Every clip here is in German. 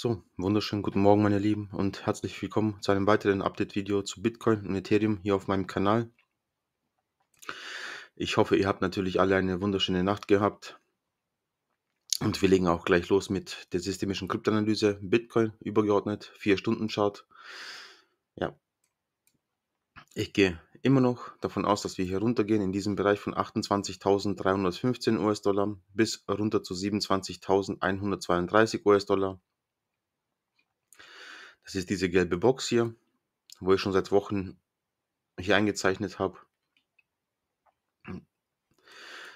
So, wunderschönen guten Morgen, meine Lieben, und herzlich willkommen zu einem weiteren Update-Video zu Bitcoin und Ethereum hier auf meinem Kanal. Ich hoffe, ihr habt natürlich alle eine wunderschöne Nacht gehabt. Und wir legen auch gleich los mit der systemischen Kryptanalyse Bitcoin übergeordnet, 4-Stunden-Chart. Ja. Ich gehe immer noch davon aus, dass wir hier runtergehen in diesem Bereich von 28.315 US-Dollar bis runter zu 27.132 US-Dollar. Das ist diese gelbe Box hier, wo ich schon seit Wochen hier eingezeichnet habe.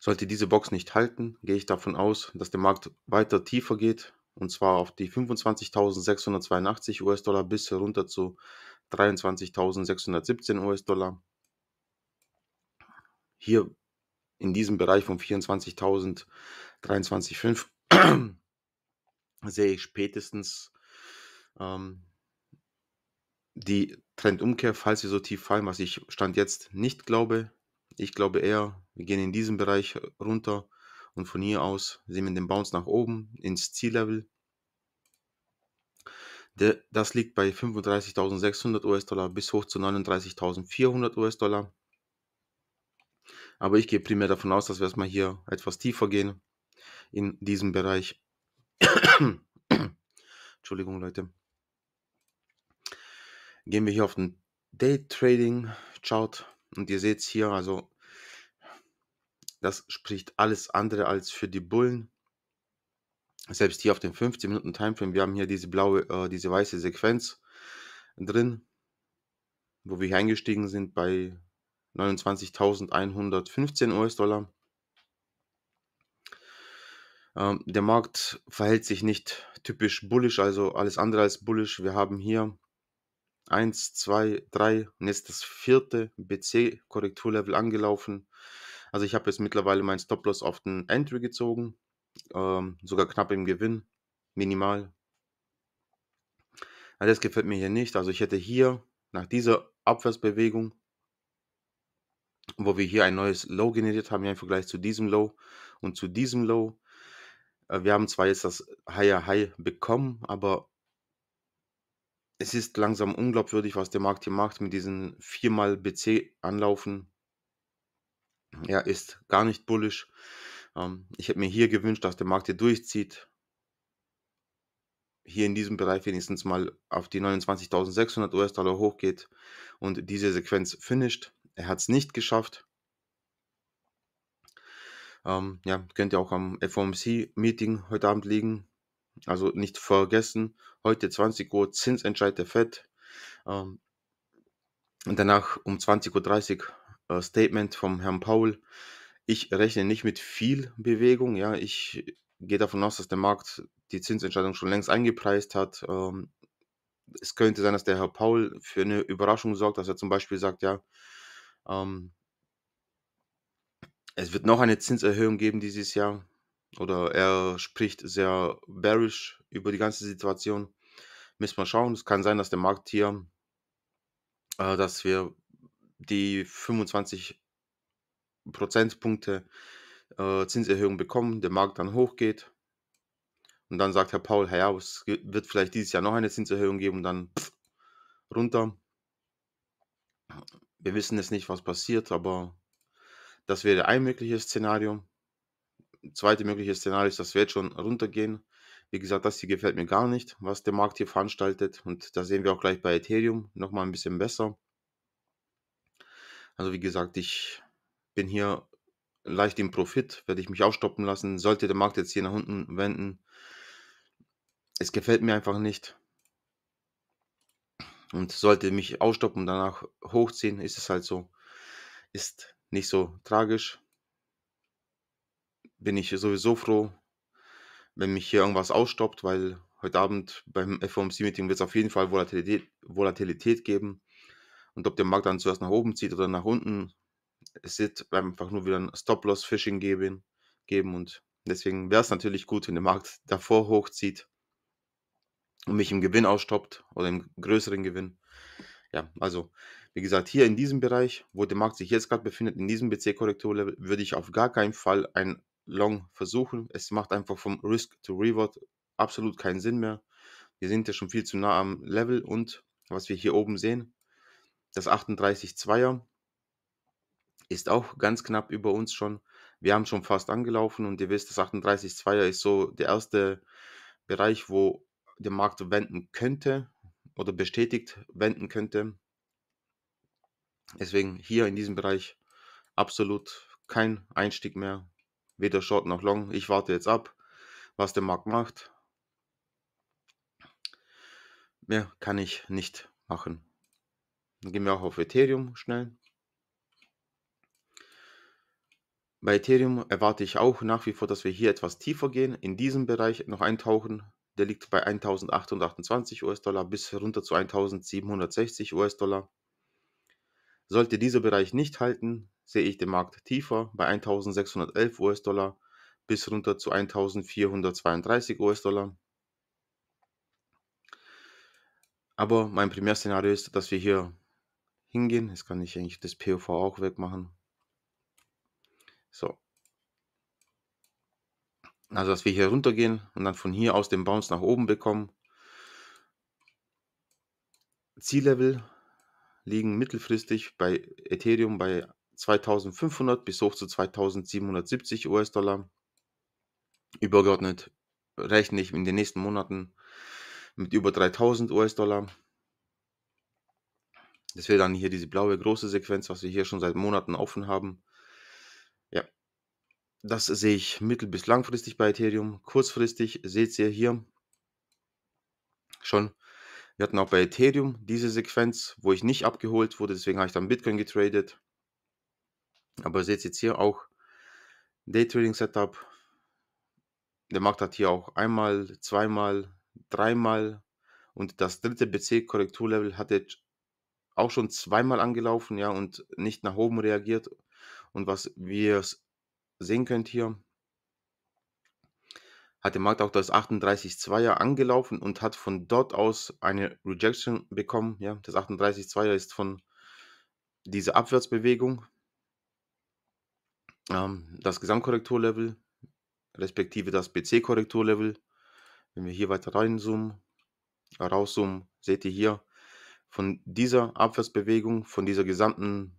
Sollte diese Box nicht halten, gehe ich davon aus, dass der Markt weiter tiefer geht und zwar auf die 25.682 US-Dollar bis herunter zu 23.617 US-Dollar. Hier in diesem Bereich von 24.023,5 sehe ich spätestens ähm, die Trendumkehr, falls wir so tief fallen, was ich Stand jetzt nicht glaube. Ich glaube eher, wir gehen in diesem Bereich runter und von hier aus sehen wir den Bounce nach oben ins Ziellevel. Das liegt bei 35.600 US-Dollar bis hoch zu 39.400 US-Dollar. Aber ich gehe primär davon aus, dass wir erstmal hier etwas tiefer gehen in diesem Bereich. Entschuldigung, Leute gehen wir hier auf den Day Trading Chart und ihr seht es hier, also das spricht alles andere als für die Bullen. Selbst hier auf dem 15 Minuten Timeframe, wir haben hier diese blaue, äh, diese weiße Sequenz drin, wo wir hier eingestiegen sind bei 29.115 US-Dollar. Ähm, der Markt verhält sich nicht typisch bullisch, also alles andere als bullisch. Wir haben hier 1, 2, 3 und jetzt das vierte BC-Korrekturlevel angelaufen. Also ich habe jetzt mittlerweile meinen Stop-Loss auf den Entry gezogen, ähm, sogar knapp im Gewinn, minimal. Aber also, das gefällt mir hier nicht. Also ich hätte hier nach dieser Abwärtsbewegung, wo wir hier ein neues Low generiert haben, im Vergleich zu diesem Low und zu diesem Low, äh, wir haben zwar jetzt das Higher High bekommen, aber es ist langsam unglaubwürdig, was der Markt hier macht mit diesen viermal BC-Anlaufen. Ja, ist gar nicht bullisch. Ähm, ich hätte mir hier gewünscht, dass der Markt hier durchzieht. Hier in diesem Bereich wenigstens mal auf die 29.600 US-Dollar hochgeht und diese Sequenz finisht. Er hat es nicht geschafft. Ähm, ja, könnte auch am FOMC-Meeting heute Abend liegen. Also nicht vergessen, heute 20 Uhr Zinsentscheid der FED. Ähm, danach um 20.30 Uhr äh, Statement vom Herrn Paul. Ich rechne nicht mit viel Bewegung. Ja, ich gehe davon aus, dass der Markt die Zinsentscheidung schon längst eingepreist hat. Ähm, es könnte sein, dass der Herr Paul für eine Überraschung sorgt, dass er zum Beispiel sagt, ja, ähm, es wird noch eine Zinserhöhung geben dieses Jahr oder er spricht sehr bearish über die ganze Situation. Müssen wir schauen. Es kann sein, dass der Markt hier, äh, dass wir die 25 Prozentpunkte äh, Zinserhöhung bekommen, der Markt dann hochgeht. Und dann sagt Herr Paul, ja, es wird vielleicht dieses Jahr noch eine Zinserhöhung geben und dann runter. Wir wissen jetzt nicht, was passiert, aber das wäre ein mögliches Szenario zweite mögliche Szenario ist, dass wir jetzt schon runtergehen. Wie gesagt, das hier gefällt mir gar nicht, was der Markt hier veranstaltet. Und da sehen wir auch gleich bei Ethereum nochmal ein bisschen besser. Also wie gesagt, ich bin hier leicht im Profit, werde ich mich aufstoppen lassen. Sollte der Markt jetzt hier nach unten wenden, es gefällt mir einfach nicht. Und sollte mich aufstoppen und danach hochziehen, ist es halt so. Ist nicht so tragisch bin ich sowieso froh, wenn mich hier irgendwas ausstoppt, weil heute Abend beim FOMC-Meeting wird es auf jeden Fall Volatilität, Volatilität geben. Und ob der Markt dann zuerst nach oben zieht oder nach unten, es wird einfach nur wieder ein Stop-Loss-Fishing geben, geben. Und deswegen wäre es natürlich gut, wenn der Markt davor hochzieht und mich im Gewinn ausstoppt oder im größeren Gewinn. Ja, also wie gesagt, hier in diesem Bereich, wo der Markt sich jetzt gerade befindet, in diesem BC-Korrekturlevel, würde ich auf gar keinen Fall ein long versuchen. Es macht einfach vom Risk to Reward absolut keinen Sinn mehr. Wir sind ja schon viel zu nah am Level und was wir hier oben sehen, das 38-2er ist auch ganz knapp über uns schon. Wir haben schon fast angelaufen und ihr wisst, das 38-2er ist so der erste Bereich, wo der Markt wenden könnte oder bestätigt wenden könnte. Deswegen hier in diesem Bereich absolut kein Einstieg mehr weder Short noch Long. Ich warte jetzt ab, was der Markt macht. Mehr kann ich nicht machen. Dann gehen wir auch auf Ethereum schnell. Bei Ethereum erwarte ich auch nach wie vor, dass wir hier etwas tiefer gehen, in diesem Bereich noch eintauchen. Der liegt bei 1828 US-Dollar bis runter zu 1760 US-Dollar. Sollte dieser Bereich nicht halten, sehe ich den Markt tiefer bei 1611 US-Dollar bis runter zu 1432 US-Dollar. Aber mein Primärszenario ist, dass wir hier hingehen. Jetzt kann ich eigentlich das POV auch wegmachen. So. Also, dass wir hier runtergehen und dann von hier aus den Bounce nach oben bekommen. Ziellevel liegen mittelfristig bei Ethereum bei 2500 bis hoch zu 2770 US-Dollar. Übergeordnet rechne ich in den nächsten Monaten mit über 3000 US-Dollar. Das wäre dann hier diese blaue große Sequenz, was wir hier schon seit Monaten offen haben. Ja, das sehe ich mittel- bis langfristig bei Ethereum. Kurzfristig seht ihr hier schon, wir hatten auch bei Ethereum diese Sequenz, wo ich nicht abgeholt wurde, deswegen habe ich dann Bitcoin getradet. Aber seht jetzt hier auch Daytrading Setup. Der Markt hat hier auch einmal, zweimal, dreimal und das dritte BC-Korrekturlevel hat er auch schon zweimal angelaufen, ja, und nicht nach oben reagiert. Und was wir sehen könnt hier, hat der Markt auch das 38.2er angelaufen und hat von dort aus eine Rejection bekommen. Ja, das 38.2er ist von dieser Abwärtsbewegung ähm, das Gesamtkorrekturlevel, respektive das BC-Korrekturlevel. Wenn wir hier weiter reinzoomen, rauszoomen, seht ihr hier von dieser Abwärtsbewegung, von dieser gesamten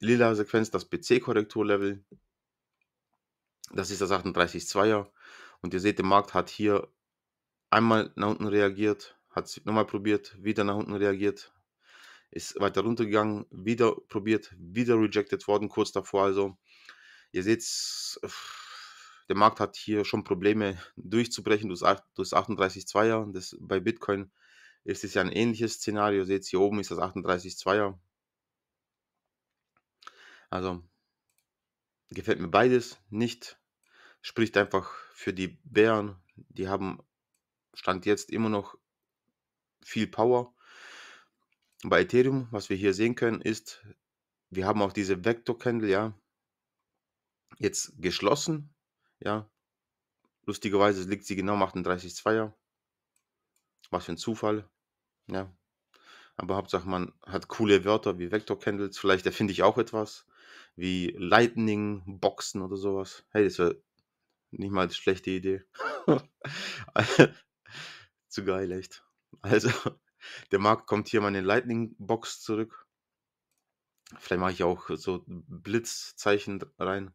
lila Sequenz das BC-Korrekturlevel. Das ist das 38.2er. Und ihr seht, der Markt hat hier einmal nach unten reagiert, hat es nochmal probiert, wieder nach unten reagiert, ist weiter runtergegangen, wieder probiert, wieder rejected worden, kurz davor also ihr seht, der Markt hat hier schon Probleme durchzubrechen durch, 38,2er. bei Bitcoin ist es ja ein ähnliches Szenario. Seht hier oben ist das 38,2er. Also gefällt mir beides nicht. Spricht einfach für die Bären. Die haben Stand jetzt immer noch viel Power. Bei Ethereum, was wir hier sehen können, ist, wir haben auch diese Vector Candle, ja, jetzt geschlossen. Ja, lustigerweise liegt sie genau am 38 Zweier. Was für ein Zufall. Ja, aber Hauptsache man hat coole Wörter wie Vector Candles. Vielleicht erfinde ich auch etwas wie Lightning Boxen oder sowas. Hey, das wäre nicht mal eine schlechte Idee. Zu geil, echt. Also, der Markt kommt hier meine Lightning Box zurück. Vielleicht mache ich auch so Blitzzeichen rein.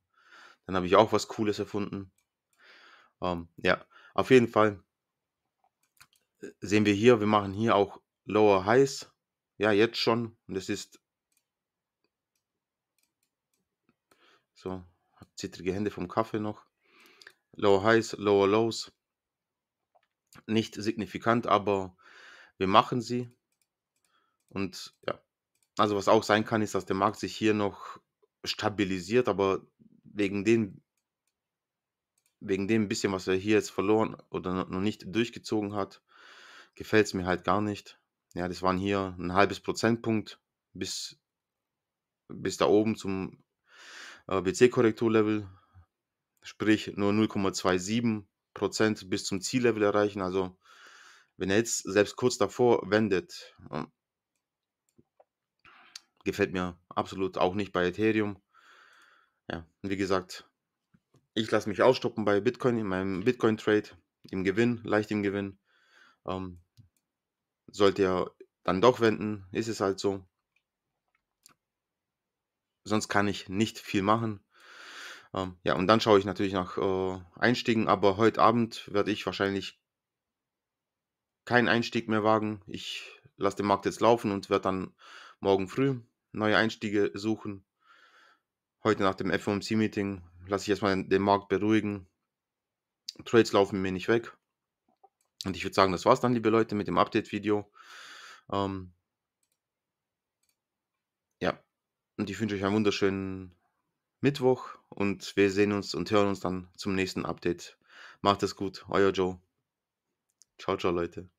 Dann habe ich auch was Cooles erfunden. Ähm, ja, auf jeden Fall äh, sehen wir hier, wir machen hier auch Lower Highs. Ja, jetzt schon. Und das ist so, habe zittrige Hände vom Kaffee noch. Lower Highs, Lower Lows. Nicht signifikant, aber wir machen sie. Und ja, also was auch sein kann, ist, dass der Markt sich hier noch stabilisiert, aber wegen dem, wegen dem bisschen, was er hier jetzt verloren oder noch nicht durchgezogen hat, gefällt es mir halt gar nicht. Ja, das waren hier ein halbes Prozentpunkt bis, bis da oben zum äh, BC-Korrekturlevel, sprich nur 0,27 Prozent bis zum Ziellevel erreichen. Also, wenn er jetzt selbst kurz davor wendet, äh, gefällt mir absolut auch nicht bei Ethereum. Ja, wie gesagt, ich lasse mich ausstoppen bei Bitcoin, in meinem Bitcoin-Trade, im Gewinn, leicht im Gewinn. Ähm, sollte ja dann doch wenden, ist es halt so. Sonst kann ich nicht viel machen. Ähm, ja, und dann schaue ich natürlich nach äh, Einstiegen, aber heute Abend werde ich wahrscheinlich keinen Einstieg mehr wagen. Ich lasse den Markt jetzt laufen und werde dann morgen früh neue Einstiege suchen. Heute nach dem FOMC-Meeting lasse ich erstmal den Markt beruhigen. Trades laufen mir nicht weg. Und ich würde sagen, das war's dann, liebe Leute, mit dem Update-Video. Ähm, ja, und ich wünsche euch einen wunderschönen Mittwoch und wir sehen uns und hören uns dann zum nächsten Update. Macht es gut, euer Joe. Ciao, ciao, Leute.